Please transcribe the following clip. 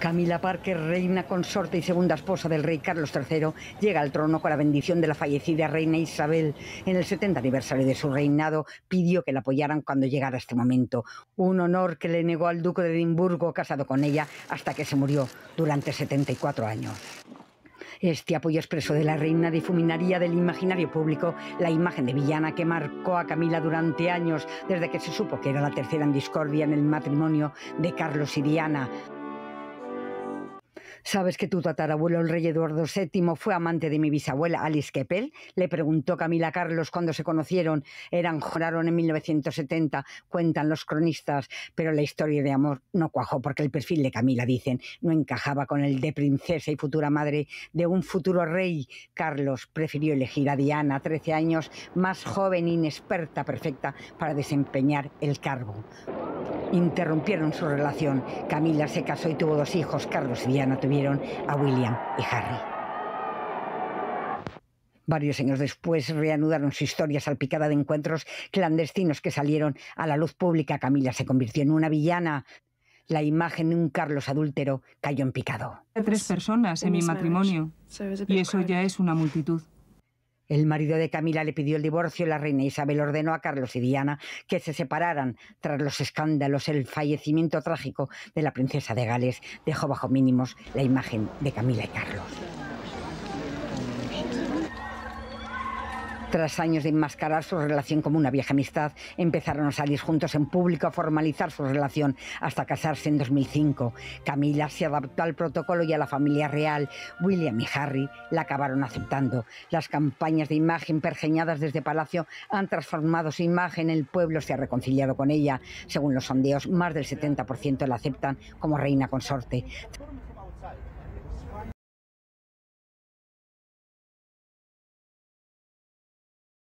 Camila Parker, reina consorte y segunda esposa del rey Carlos III, llega al trono con la bendición de la fallecida reina Isabel. En el 70 aniversario de su reinado pidió que la apoyaran cuando llegara este momento, un honor que le negó al duque de Edimburgo casado con ella hasta que se murió durante 74 años. Este apoyo expreso de la reina difuminaría del imaginario público la imagen de villana que marcó a Camila durante años, desde que se supo que era la tercera en discordia en el matrimonio de Carlos y Diana. ¿Sabes que tu tatarabuelo, el rey Eduardo VII, fue amante de mi bisabuela, Alice Keppel? Le preguntó Camila Carlos cuando se conocieron. Eran joraron en 1970, cuentan los cronistas, pero la historia de amor no cuajó porque el perfil de Camila, dicen, no encajaba con el de princesa y futura madre de un futuro rey. Carlos prefirió elegir a Diana, 13 años, más joven, inexperta, perfecta, para desempeñar el cargo interrumpieron su relación. Camila se casó y tuvo dos hijos. Carlos y Diana tuvieron a William y Harry. Varios años después reanudaron su historia salpicada de encuentros clandestinos que salieron a la luz pública. Camila se convirtió en una villana. La imagen de un Carlos adúltero cayó en picado. Tres personas en mi matrimonio y eso ya es una multitud. El marido de Camila le pidió el divorcio y la reina Isabel ordenó a Carlos y Diana que se separaran tras los escándalos. El fallecimiento trágico de la princesa de Gales dejó bajo mínimos la imagen de Camila y Carlos. Tras años de enmascarar su relación como una vieja amistad, empezaron a salir juntos en público, a formalizar su relación, hasta casarse en 2005. Camila se adaptó al protocolo y a la familia real. William y Harry la acabaron aceptando. Las campañas de imagen pergeñadas desde Palacio han transformado su imagen. El pueblo se ha reconciliado con ella. Según los sondeos, más del 70% la aceptan como reina consorte.